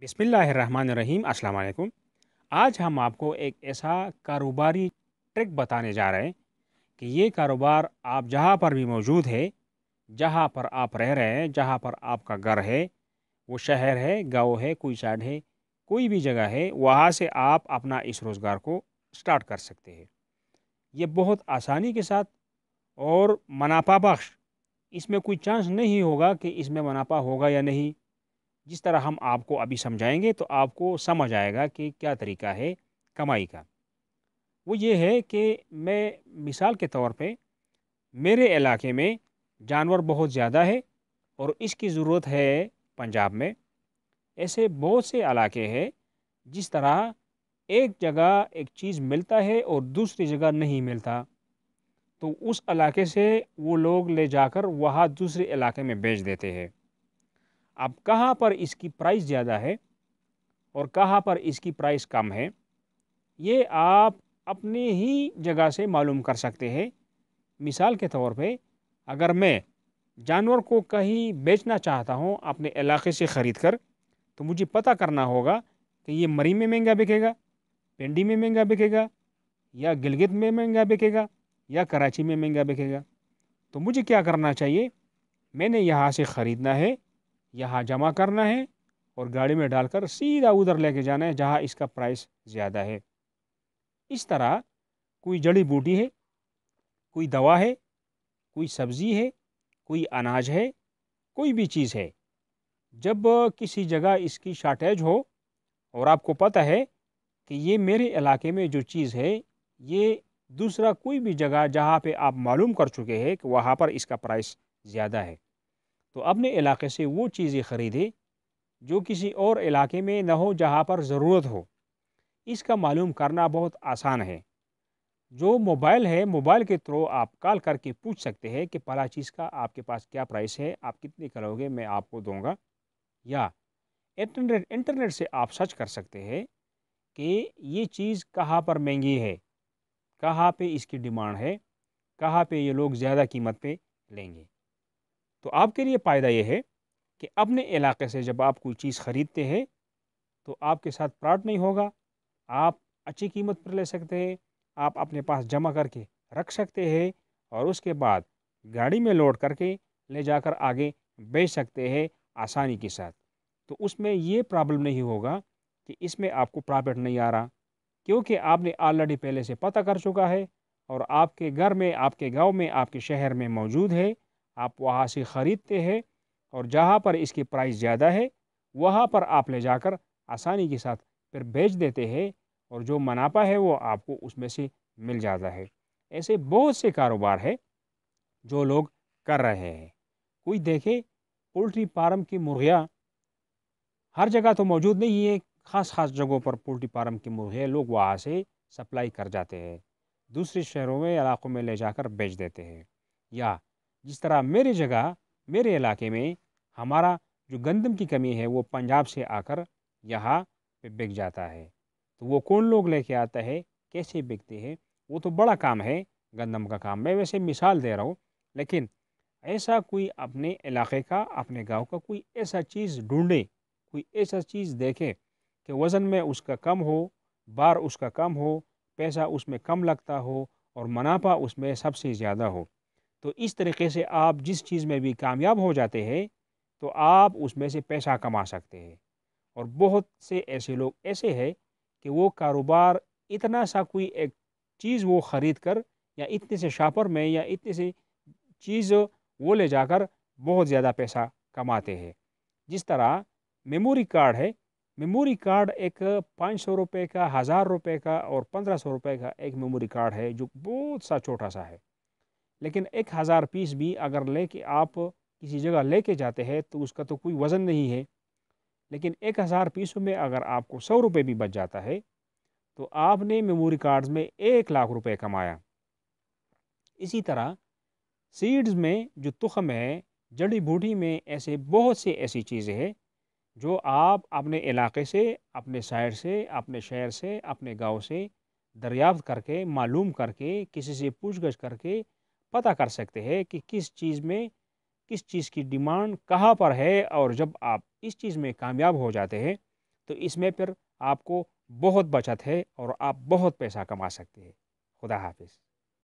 बिसमीम् अल्लाम आज हम आपको एक ऐसा कारोबारी ट्रिक बताने जा रहे हैं कि ये कारोबार आप जहाँ पर भी मौजूद है जहाँ पर आप रह रहे हैं जहाँ पर आपका घर है वो शहर है गांव है कोई साइड है कोई भी जगह है वहाँ से आप अपना इस रोज़गार को स्टार्ट कर सकते हैं ये बहुत आसानी के साथ और मुनाफा बख्श इसमें कोई चांस नहीं होगा कि इसमें मुनाफा होगा या नहीं जिस तरह हम आपको अभी समझाएंगे तो आपको समझ आएगा कि क्या तरीका है कमाई का वो ये है कि मैं मिसाल के तौर पे मेरे इलाके में जानवर बहुत ज़्यादा है और इसकी ज़रूरत है पंजाब में ऐसे बहुत से इलाके हैं जिस तरह एक जगह एक चीज़ मिलता है और दूसरी जगह नहीं मिलता तो उस इलाके से वो लोग ले जाकर वहाँ दूसरे इलाके में बेच देते हैं अब कहाँ पर इसकी प्राइस ज़्यादा है और कहाँ पर इसकी प्राइस कम है ये आप अपने ही जगह से मालूम कर सकते हैं मिसाल के तौर पे अगर मैं जानवर को कहीं बेचना चाहता हूँ अपने इलाके से ख़रीद कर तो मुझे पता करना होगा कि ये मरी में महंगा बिकेगा पेंडी में महंगा बिकेगा या गिलगित में महंगा बिकेगा या कराची में महंगा बिकेगा तो मुझे क्या करना चाहिए मैंने यहाँ से ख़रीदना है यहाँ जमा करना है और गाड़ी में डालकर सीधा उधर लेके जाना है जहाँ इसका प्राइस ज़्यादा है इस तरह कोई जड़ी बूटी है कोई दवा है कोई सब्ज़ी है कोई अनाज है कोई भी चीज़ है जब किसी जगह इसकी शार्टेज हो और आपको पता है कि ये मेरे इलाके में जो चीज़ है ये दूसरा कोई भी जगह जहाँ पे आप मालूम कर चुके हैं कि वहाँ पर इसका प्राइस ज़्यादा है तो अपने इलाके से वो चीज़ें ख़रीदे जो किसी और इलाके में न हो जहाँ पर ज़रूरत हो इसका मालूम करना बहुत आसान है जो मोबाइल है मोबाइल के थ्रू आप कॉल करके पूछ सकते हैं कि पहला चीज़ का आपके पास क्या प्राइस है आप कितने का लोगे मैं आपको दूंगा या इंटरनेट इंटरनेट से आप सर्च कर सकते हैं कि ये चीज़ कहाँ पर महंगी है कहाँ पे इसकी डिमांड है कहाँ पे ये लोग ज़्यादा कीमत पे लेंगे तो आपके लिए फ़ायदा ये है कि अपने इलाके से जब आप कोई चीज़ ख़रीदते हैं तो आपके साथ फ्रॉड नहीं होगा आप अच्छी कीमत पर ले सकते हैं आप अपने पास जमा करके रख सकते हैं और उसके बाद गाड़ी में लोड करके ले जाकर आगे बेच सकते हैं आसानी के साथ तो उसमें ये प्रॉब्लम नहीं होगा कि इसमें आपको प्रॉफिट नहीं आ रहा क्योंकि आपने ऑलरेडी पहले से पता कर चुका है और आपके घर में आपके गांव में आपके शहर में मौजूद है आप वहाँ से ख़रीदते हैं और जहाँ पर इसकी प्राइस ज़्यादा है वहाँ पर आप ले जाकर आसानी के साथ फिर बेच देते हैं और जो मुनाफा है वो आपको उसमें से मिल जाता है ऐसे बहुत से कारोबार है जो लोग कर रहे हैं कोई देखे पोल्ट्री फार्म की मुर्गियाँ हर जगह तो मौजूद नहीं है ख़ास ख़ास जगहों पर पोल्ट्री फार्म की मुर्गियाँ लोग वहाँ से सप्लाई कर जाते हैं दूसरे शहरों में इलाक़ों में ले जाकर बेच देते हैं या जिस तरह मेरी जगह मेरे इलाके में हमारा जो गंदम की कमी है वो पंजाब से आकर यहाँ पे बिक जाता है तो वो कौन लोग लेके आता है कैसे बिकते हैं वो तो बड़ा काम है गंदम का काम मैं वैसे मिसाल दे रहा हूँ लेकिन ऐसा कोई अपने इलाके का अपने गांव का कोई ऐसा चीज़ ढूंढे कोई ऐसा चीज़ देखे कि वज़न में उसका कम हो बार उसका कम हो पैसा उसमें कम लगता हो और मुनाफा उसमें सबसे ज़्यादा हो तो इस तरीके से आप जिस चीज़ में भी कामयाब हो जाते हैं तो आप उसमें से पैसा कमा सकते हैं और बहुत से ऐसे लोग ऐसे हैं कि वो कारोबार इतना सा कोई एक चीज़ वो ख़रीद कर या इतने से शापर में या इतने से चीज़ वो ले जाकर बहुत ज़्यादा पैसा कमाते हैं जिस तरह मेमोरी कार्ड है मेमोरी कार्ड एक पाँच सौ रुपये का हज़ार रुपये का और पंद्रह सौ रुपये का एक मेमोरी कार्ड है जो बहुत सा छोटा सा है लेकिन एक हज़ार पीस भी अगर ले के आप किसी जगह ले के जाते हैं तो उसका तो कोई वज़न नहीं है लेकिन एक हज़ार पीसों में अगर आपको सौ रुपये भी बच जाता है तो आपने मेमोरी कार्ड्स में एक लाख रुपये कमाया इसी तरह सीड्स में जो तुखम है जड़ी बूटी में ऐसे बहुत से ऐसी चीज़ें हैं जो आप अपने इलाके से अपने शहर से अपने शहर से अपने गांव से दरियाफ्त करके मालूम करके किसी से पूछ गछ करके पता कर सकते हैं कि किस चीज़ में किस चीज़ की डिमांड कहाँ पर है और जब आप इस चीज़ में कामयाब हो जाते हैं तो इसमें फिर आपको बहुत बचत है और आप बहुत पैसा कमा सकते हैं खुदा हाफिज़